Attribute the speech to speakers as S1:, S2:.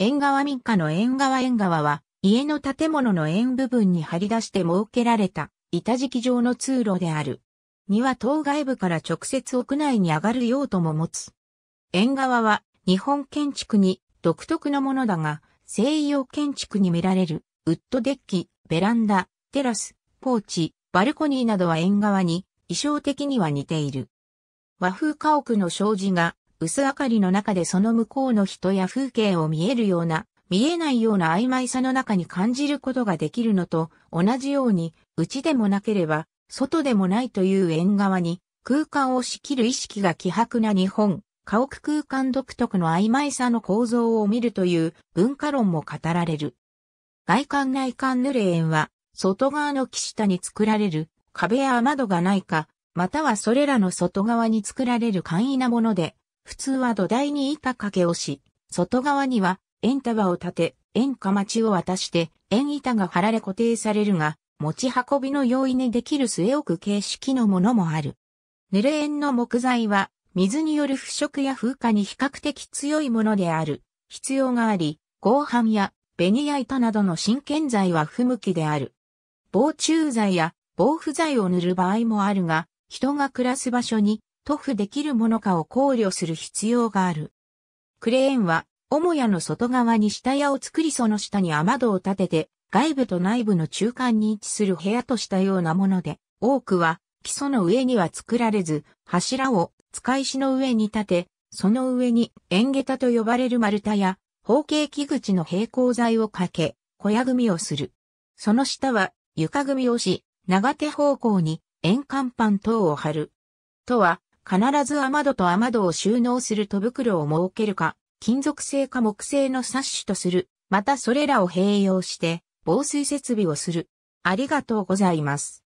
S1: 縁側民家の縁側縁側は、家の建物の縁部分に張り出して設けられた、板敷き状の通路である。庭当外部から直接屋内に上がる用途も持つ。縁側は、日本建築に独特のものだが、西洋建築に見られる、ウッドデッキ、ベランダ、テラス、ポーチ、バルコニーなどは縁側に、衣装的には似ている。和風家屋の障子が薄明かりの中でその向こうの人や風景を見えるような、見えないような曖昧さの中に感じることができるのと同じように、内でもなければ、外でもないという縁側に、空間を仕切る意識が希薄な日本、家屋空間独特の曖昧さの構造を見るという文化論も語られる。外観内観濡れ縁は、外側の木下に作られる壁や窓がないか、またはそれらの外側に作られる簡易なもので、普通は土台に板掛けをし、外側には円束を立て、円か町を渡して、円板が貼られ固定されるが、持ち運びの容易にできる据え置く形式のものもある。濡れ縁の木材は、水による腐食や風化に比較的強いものである。必要があり、合板やベニヤ板などの真剣材は不向きである。防虫剤や防腐剤を塗る場合もあるが、人が暮らす場所に塗布できるものかを考慮する必要がある。クレーンは、母屋の外側に下屋を作りその下に雨戸を立てて、外部と内部の中間に位置する部屋としたようなもので、多くは基礎の上には作られず、柱を使い石の上に立て、その上に円下駄と呼ばれる丸太や方形木口の平行材をかけ、小屋組みをする。その下は床組みをし、長手方向に円間板等を張る。とは、必ず雨戸と雨戸を収納する戸袋を設けるか、金属製か木製のサッシとする。またそれらを併用して防水設備をする。ありがとうございます。